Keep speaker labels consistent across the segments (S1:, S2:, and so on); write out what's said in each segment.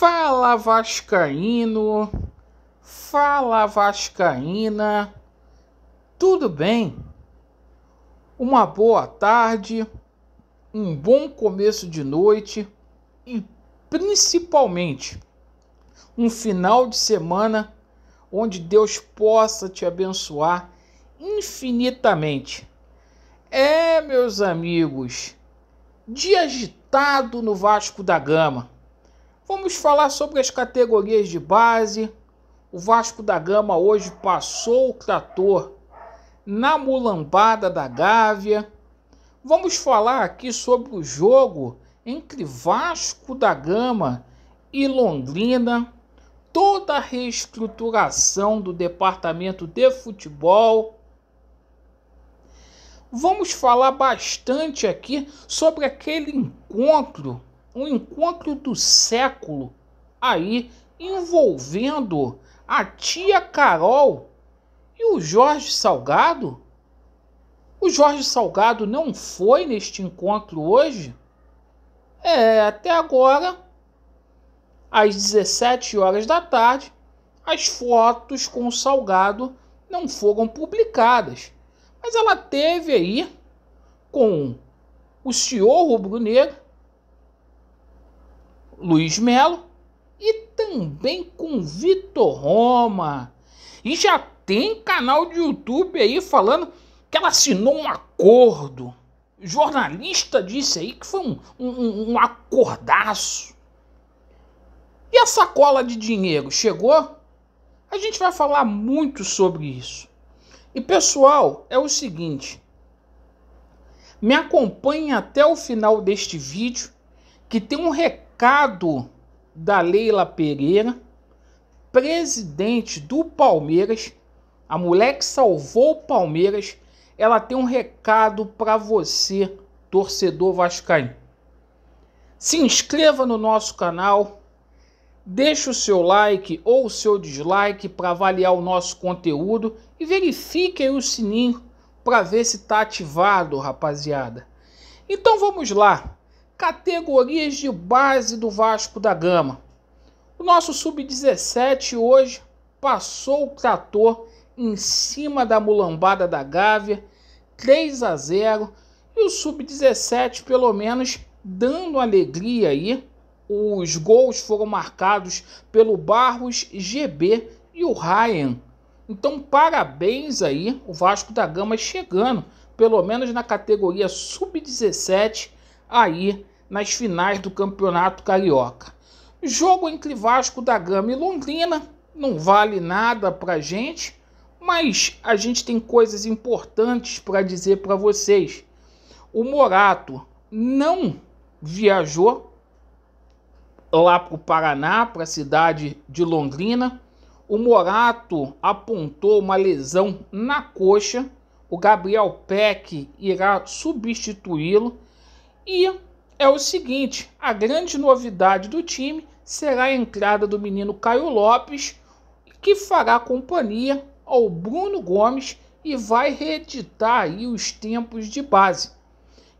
S1: Fala Vascaíno, fala Vascaína, tudo bem? Uma boa tarde, um bom começo de noite e principalmente um final de semana onde Deus possa te abençoar infinitamente. É, meus amigos, dia agitado no Vasco da Gama Vamos falar sobre as categorias de base. O Vasco da Gama hoje passou o trator na mulambada da Gávea. Vamos falar aqui sobre o jogo entre Vasco da Gama e Londrina, toda a reestruturação do departamento de futebol. Vamos falar bastante aqui sobre aquele encontro um encontro do século aí envolvendo a tia Carol e o Jorge Salgado? O Jorge Salgado não foi neste encontro hoje? É, até agora, às 17 horas da tarde, as fotos com o Salgado não foram publicadas. Mas ela teve aí com o senhor rubro-negro Luiz Melo e também com Vitor Roma. E já tem canal de YouTube aí falando que ela assinou um acordo. jornalista disse aí que foi um, um, um acordaço. E a sacola de dinheiro chegou? A gente vai falar muito sobre isso. E pessoal, é o seguinte: me acompanhe até o final deste vídeo que tem um recado Recado da Leila Pereira, presidente do Palmeiras, a mulher que salvou o Palmeiras, ela tem um recado para você, torcedor vascaíno. Se inscreva no nosso canal, deixe o seu like ou o seu dislike para avaliar o nosso conteúdo e verifique o sininho para ver se está ativado, rapaziada. Então vamos lá categorias de base do Vasco da Gama. O nosso sub-17 hoje passou o trator em cima da mulambada da Gávea, 3 a 0, e o sub-17 pelo menos dando alegria aí. Os gols foram marcados pelo Barros GB e o Ryan. Então, parabéns aí, o Vasco da Gama chegando, pelo menos na categoria sub-17 aí nas finais do Campeonato Carioca. Jogo entre Vasco da Gama e Londrina não vale nada para gente, mas a gente tem coisas importantes para dizer para vocês. O Morato não viajou lá para o Paraná, para a cidade de Londrina. O Morato apontou uma lesão na coxa. O Gabriel Peck irá substituí-lo. E é o seguinte: a grande novidade do time será a entrada do menino Caio Lopes, que fará companhia ao Bruno Gomes e vai reeditar aí os tempos de base.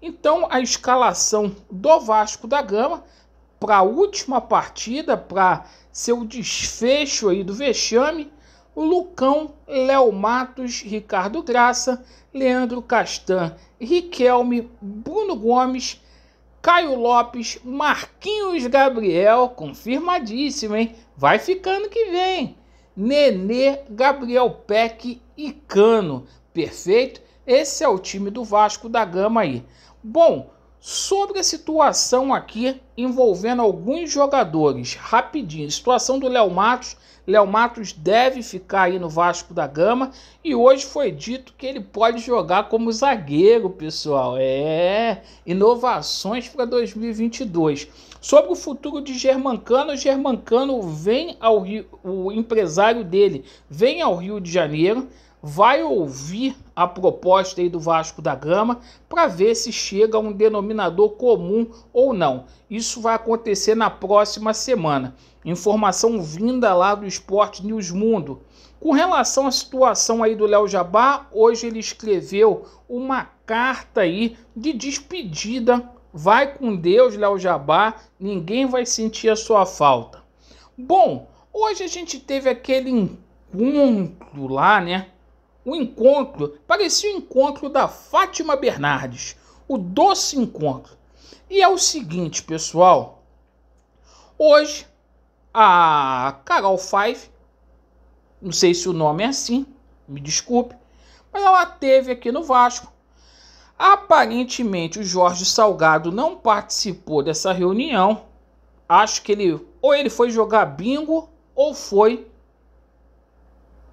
S1: Então, a escalação do Vasco da Gama para a última partida, para seu desfecho aí do vexame, o Lucão, Léo Matos, Ricardo Graça, Leandro Castan, Riquelme, Bruno Gomes, Caio Lopes, Marquinhos Gabriel, confirmadíssimo, hein? Vai ficando que vem. Nenê, Gabriel Peck e Cano. Perfeito? Esse é o time do Vasco da Gama aí. Bom, sobre a situação aqui envolvendo alguns jogadores. Rapidinho, situação do Léo Matos. Léo Matos deve ficar aí no Vasco da Gama e hoje foi dito que ele pode jogar como zagueiro, pessoal. É, inovações para 2022. Sobre o futuro de Germancano, Germancano vem ao Rio, o empresário dele vem ao Rio de Janeiro vai ouvir a proposta aí do Vasco da Gama para ver se chega a um denominador comum ou não. Isso vai acontecer na próxima semana. Informação vinda lá do Esporte News Mundo. Com relação à situação aí do Léo Jabá, hoje ele escreveu uma carta aí de despedida. Vai com Deus, Léo Jabá, ninguém vai sentir a sua falta. Bom, hoje a gente teve aquele encontro lá, né? O encontro parecia o encontro da Fátima Bernardes, o doce encontro. E é o seguinte, pessoal. Hoje a Carol Five, não sei se o nome é assim, me desculpe, mas ela teve aqui no Vasco. Aparentemente o Jorge Salgado não participou dessa reunião. Acho que ele ou ele foi jogar bingo ou foi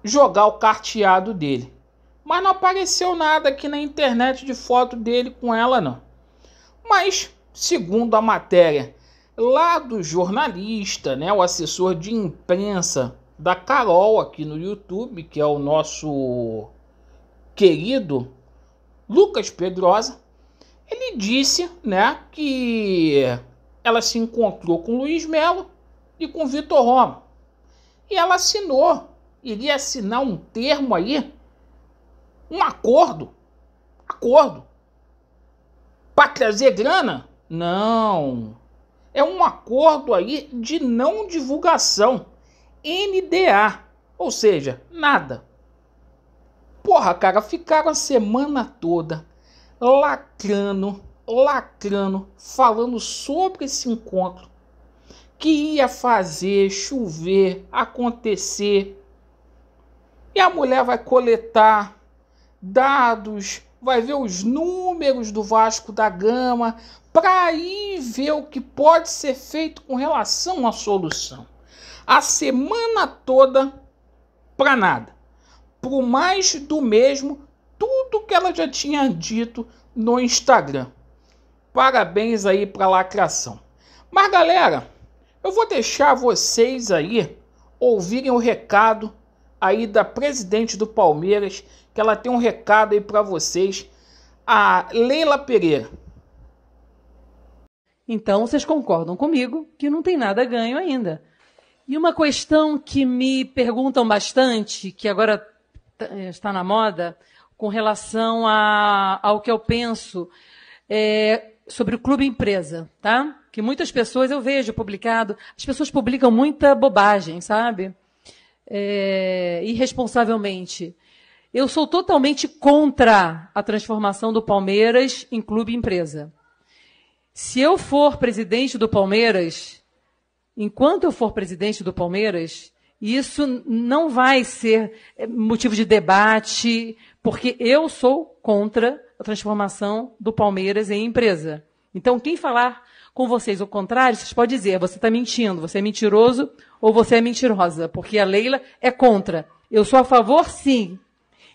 S1: jogar o carteado dele. Mas não apareceu nada aqui na internet de foto dele com ela, não. Mas, segundo a matéria lá do jornalista, né, o assessor de imprensa da Carol aqui no YouTube, que é o nosso querido Lucas Pedrosa, ele disse, né, que ela se encontrou com Luiz Melo e com Vitor Roma. E ela assinou iria assinar um termo aí, um acordo, acordo, para trazer grana? Não. É um acordo aí de não divulgação, NDA, ou seja, nada. Porra, cara, ficaram a semana toda lacrando, lacrando, falando sobre esse encontro que ia fazer chover, acontecer, e a mulher vai coletar dados, vai ver os números do Vasco da Gama, para aí ver o que pode ser feito com relação à solução. A semana toda para nada. Por mais do mesmo, tudo que ela já tinha dito no Instagram. Parabéns aí para a lacração. Mas galera, eu vou deixar vocês aí ouvirem o recado aí da presidente do Palmeiras, que ela tem um recado aí para vocês, a Leila Pereira.
S2: Então vocês concordam comigo que não tem nada ganho ainda. E uma questão que me perguntam bastante, que agora eh, está na moda, com relação a, ao que eu penso é, sobre o clube empresa, tá? Que muitas pessoas eu vejo publicado, as pessoas publicam muita bobagem, sabe? é, irresponsavelmente. Eu sou totalmente contra a transformação do Palmeiras em clube empresa. Se eu for presidente do Palmeiras, enquanto eu for presidente do Palmeiras, isso não vai ser é, motivo de debate, porque eu sou contra a transformação do Palmeiras em empresa. Então, quem falar com vocês o contrário, vocês podem dizer, você está mentindo, você é mentiroso ou você é mentirosa, porque a Leila é contra. Eu sou a favor, sim,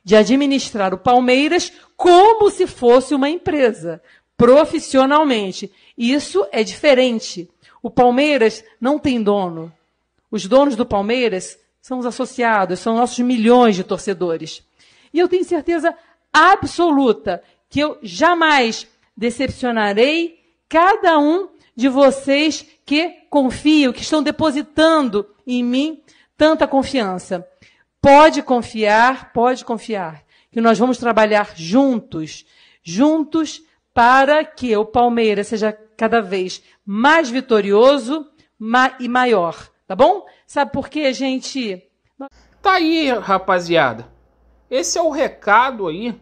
S2: de administrar o Palmeiras como se fosse uma empresa, profissionalmente. Isso é diferente. O Palmeiras não tem dono. Os donos do Palmeiras são os associados, são nossos milhões de torcedores. E eu tenho certeza absoluta que eu jamais decepcionarei cada um de vocês que confiam, que estão depositando em mim tanta confiança. Pode confiar, pode confiar, que nós vamos trabalhar juntos, juntos para que o Palmeiras seja cada vez mais vitorioso e maior,
S1: tá bom? Sabe por quê, gente? Tá aí, rapaziada. Esse é o recado aí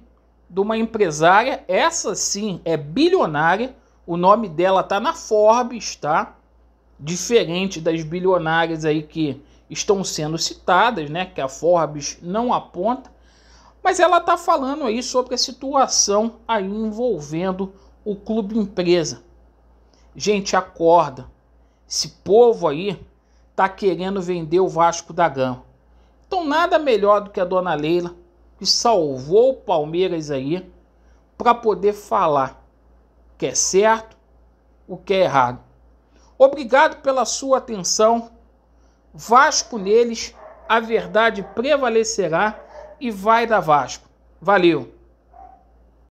S1: de uma empresária, essa sim é bilionária, o nome dela tá na Forbes, tá? Diferente das bilionárias aí que estão sendo citadas, né? Que a Forbes não aponta. Mas ela tá falando aí sobre a situação aí envolvendo o clube empresa. Gente, acorda. Esse povo aí tá querendo vender o Vasco da Gama. Então nada melhor do que a dona Leila que salvou o Palmeiras aí para poder falar que é certo, o que é errado. Obrigado pela sua atenção. Vasco neles, a verdade prevalecerá e vai da Vasco. Valeu!